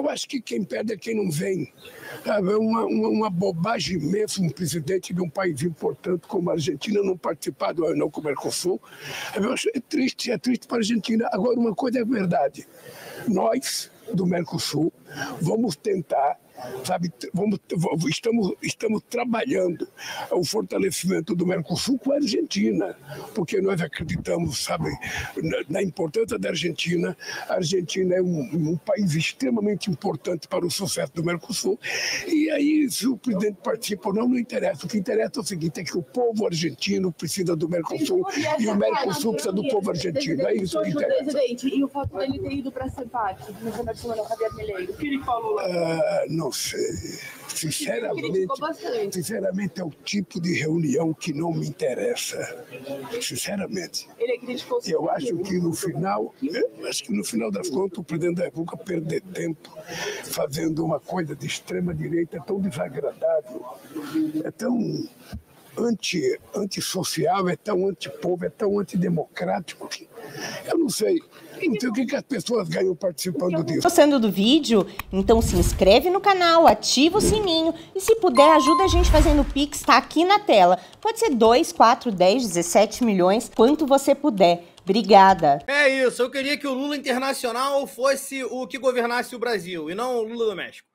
Eu acho que quem perde é quem não vem. É uma, uma, uma bobagem mesmo, um presidente de um país importante como a Argentina não participar do ano com o Mercosul. Eu acho, é triste, é triste para a Argentina. Agora, uma coisa é verdade. Nós, do Mercosul, vamos tentar sabe? Vamos, estamos, estamos trabalhando o fortalecimento do Mercosul com a Argentina, porque nós acreditamos, sabe, na, na importância da Argentina. A Argentina é um, um, país extremamente importante para o sucesso do Mercosul. E aí, se o presidente participa ou não, não interessa. O que interessa é o seguinte: é que o povo argentino precisa do Mercosul e o Mercosul precisa do povo argentino. É isso que interessa. Presidente, e o fato dele ter ido para a CEPAC, no final de semana, o Javier Meleiro? O que ele falou lá? Ah, não, você. Sinceramente, sinceramente, é o tipo de reunião que não me interessa. Sinceramente. Ele Eu acho que no final, acho que no final das contas, o presidente da República perder tempo fazendo uma coisa de extrema direita é tão desagradável. É tão anti, antissocial, é tão antipovo, é tão antidemocrático que eu não sei. Não o que, que as pessoas ganham participando disso. Gostando do vídeo? Então se inscreve no canal, ativa o sininho e se puder ajuda a gente fazendo o Pix, tá aqui na tela. Pode ser 2, 4, 10, 17 milhões, quanto você puder. Obrigada. É isso, eu queria que o Lula internacional fosse o que governasse o Brasil e não o Lula do México.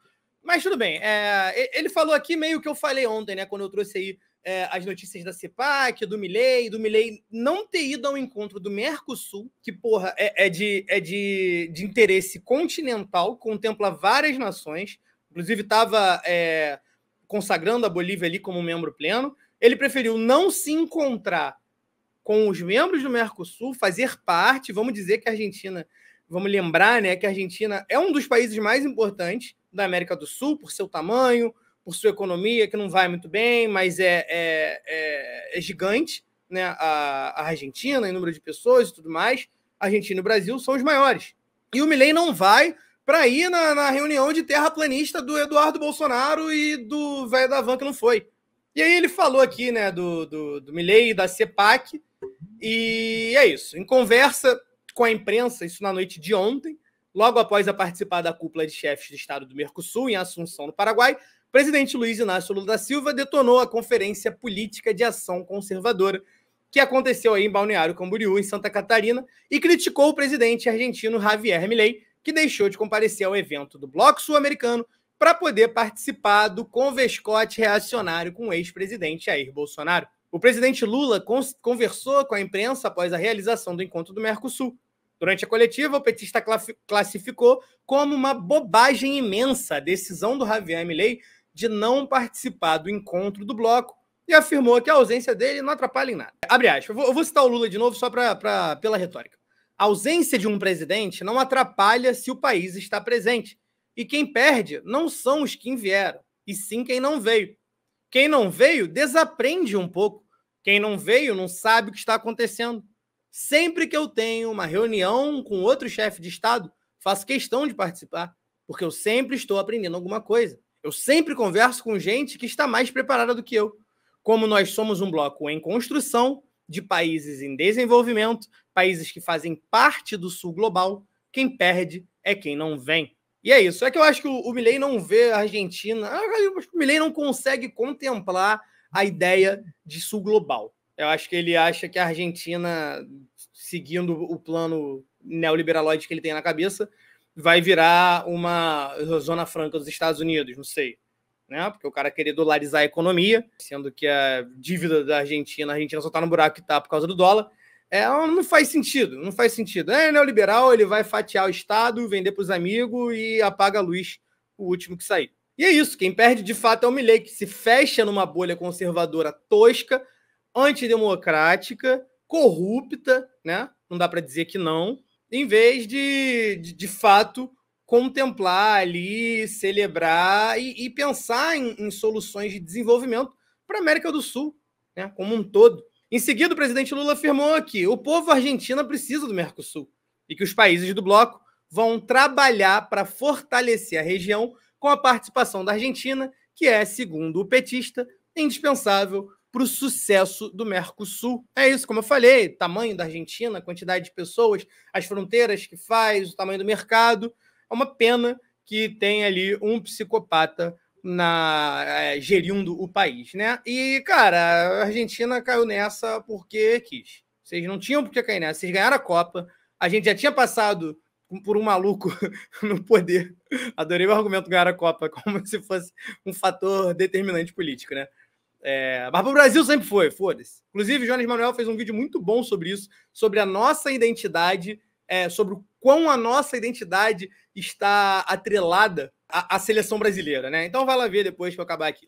Mas tudo bem, é, ele falou aqui meio que eu falei ontem, né, quando eu trouxe aí é, as notícias da CEPAC, do Milei, do Milei não ter ido ao encontro do Mercosul, que, porra, é, é, de, é de, de interesse continental, contempla várias nações, inclusive estava é, consagrando a Bolívia ali como membro pleno. Ele preferiu não se encontrar com os membros do Mercosul, fazer parte, vamos dizer que a Argentina, vamos lembrar, né, que a Argentina é um dos países mais importantes da América do Sul por seu tamanho, por sua economia, que não vai muito bem, mas é, é, é, é, gigante, né? A, a Argentina, em número de pessoas e tudo mais. Argentina e Brasil são os maiores. E o Milley não vai para ir na, na, reunião de terraplanista do Eduardo Bolsonaro e do velho da van que não foi. E aí ele falou aqui, né, do, do, do Milley e da CEPAC, e é isso. Em conversa com a imprensa, isso na noite de ontem, logo após a participar da cúpula de chefes de Estado do Mercosul em Assunção, no Paraguai, presidente Luiz Inácio Lula da Silva detonou a Conferência Política de Ação Conservadora, que aconteceu aí em Balneário Camboriú, em Santa Catarina, e criticou o presidente argentino Javier Milei, que deixou de comparecer ao evento do Bloco Sul-Americano para poder participar do convescote reacionário com o ex-presidente Jair Bolsonaro. O presidente Lula conversou com a imprensa após a realização do encontro do Mercosul. Durante a coletiva, o petista classificou como uma bobagem imensa a decisão do Javier Milei de não participar do encontro do bloco e afirmou que a ausência dele não atrapalha em nada. Abre aspas, eu vou citar o Lula de novo só pra, pra, pela retórica. A ausência de um presidente não atrapalha se o país está presente. E quem perde não são os que vieram, e sim quem não veio. Quem não veio desaprende um pouco. Quem não veio não sabe o que está acontecendo. Sempre que eu tenho uma reunião com outro chefe de Estado, faço questão de participar, porque eu sempre estou aprendendo alguma coisa. Eu sempre converso com gente que está mais preparada do que eu. Como nós somos um bloco em construção de países em desenvolvimento, países que fazem parte do sul global, quem perde é quem não vem. E é isso. É que eu acho que o, Milley não vê a Argentina. o Milley não consegue contemplar a ideia de sul global. Eu acho que ele acha que a Argentina, seguindo o plano neoliberaloide que ele tem na cabeça, vai virar uma zona franca dos Estados Unidos, não sei. Né? Porque o cara queria dolarizar a economia, sendo que a dívida da Argentina, a Argentina só está no buraco que está por causa do dólar. É, não faz sentido, não faz sentido. É neoliberal, ele vai fatiar o Estado, vender para os amigos e apaga a luz o último que sair. E é isso, quem perde de fato é o Milley, que se fecha numa bolha conservadora tosca, antidemocrática, corrupta, né? Não dá para dizer que não, em vez de, de, de fato, contemplar ali, celebrar e, e pensar em, em, soluções de desenvolvimento para a América do Sul, né, como um todo. Em seguida, o presidente Lula afirmou que o povo argentino precisa do Mercosul e que os países do bloco vão trabalhar para fortalecer a região com a participação da Argentina, que é, segundo o petista, indispensável para o sucesso do Mercosul. É isso, como eu falei, tamanho da Argentina, quantidade de pessoas, as fronteiras que faz, o tamanho do mercado. É uma pena que tenha ali um psicopata na é, gerindo o país, né? E cara, a Argentina caiu nessa porque quis. Vocês não tinham por que cair nessa. Vocês ganharam a Copa. A gente já tinha passado por um maluco no poder. Adorei o argumento ganhar a Copa como se fosse um fator determinante político, né? É, mas para o Brasil sempre foi, foda-se. Inclusive, Jones Manuel fez um vídeo muito bom sobre isso, sobre a nossa identidade, é, sobre o quão a nossa identidade está atrelada à, à, seleção brasileira, né? Então vai lá ver depois que eu acabar aqui.